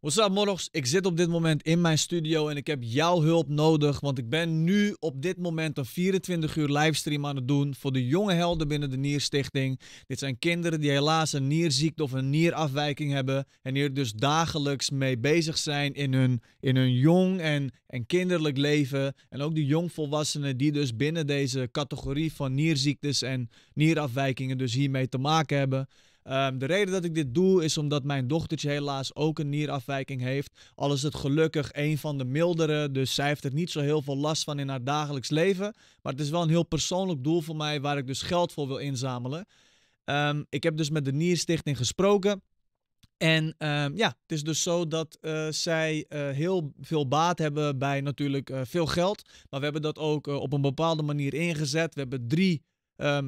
What's up, morgens? Ik zit op dit moment in mijn studio en ik heb jouw hulp nodig. Want ik ben nu op dit moment een 24 uur livestream aan het doen voor de jonge helden binnen de Nierstichting. Dit zijn kinderen die helaas een nierziekte of een nierafwijking hebben. En hier dus dagelijks mee bezig zijn in hun, in hun jong en, en kinderlijk leven. En ook de jongvolwassenen die dus binnen deze categorie van nierziektes en nierafwijkingen dus hiermee te maken hebben. Ehm, de reden dat ik dit doe is omdat mijn dochtertje helaas ook een nierafwijking heeft. Al is het gelukkig een van de mildere, dus zij heeft er niet zo heel veel last van in haar dagelijks leven. Maar het is wel een heel persoonlijk doel voor mij waar ik dus geld voor wil inzamelen. Ehm, ik heb dus met de Nierstichting gesproken. En ehm, ja, het is dus zo dat eh, zij eh, heel veel baat hebben bij natuurlijk eh, veel geld. Maar we hebben dat ook op een bepaalde manier ingezet. We hebben drie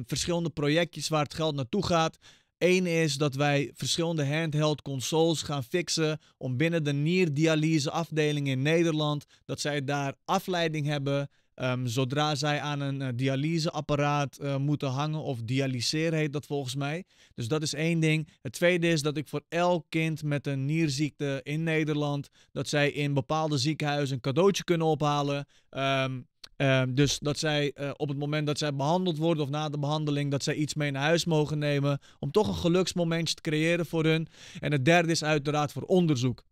verschillende projectjes waar het geld naartoe gaat. Eén is dat wij verschillende handheld consoles gaan fixen om binnen de nierdialyse afdeling in Nederland, dat zij daar afleiding hebben ehm, zodra zij aan een eh, dialyseapparaat eh, moeten hangen, of dialyseren heet dat volgens mij. Dus dat is één ding. Het tweede is dat ik voor elk kind met een nierziekte in Nederland, dat zij in bepaalde ziekenhuizen een cadeautje kunnen ophalen. Ehm, Ehm, dus dat zij eh, op het moment dat zij behandeld worden of na de behandeling, dat zij iets mee naar huis mogen nemen. Om toch een geluksmomentje te creëren voor hun. En het derde is uiteraard voor onderzoek.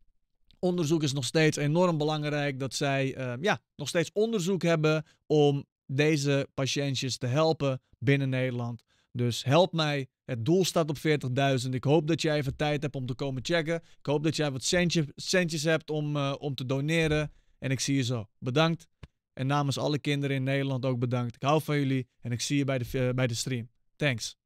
Onderzoek is nog steeds enorm belangrijk dat zij ehm, ja, nog steeds onderzoek hebben om deze patiëntjes te helpen binnen Nederland. Dus help mij. Het doel staat op 40.000. Ik hoop dat jij even tijd hebt om te komen checken. Ik hoop dat jij wat centjes, centjes hebt om, eh, om te doneren. En ik zie je zo. Bedankt. En namens alle kinderen in Nederland ook bedankt. Ik hou van jullie en ik zie je bij de, eh, bij de stream. Thanks.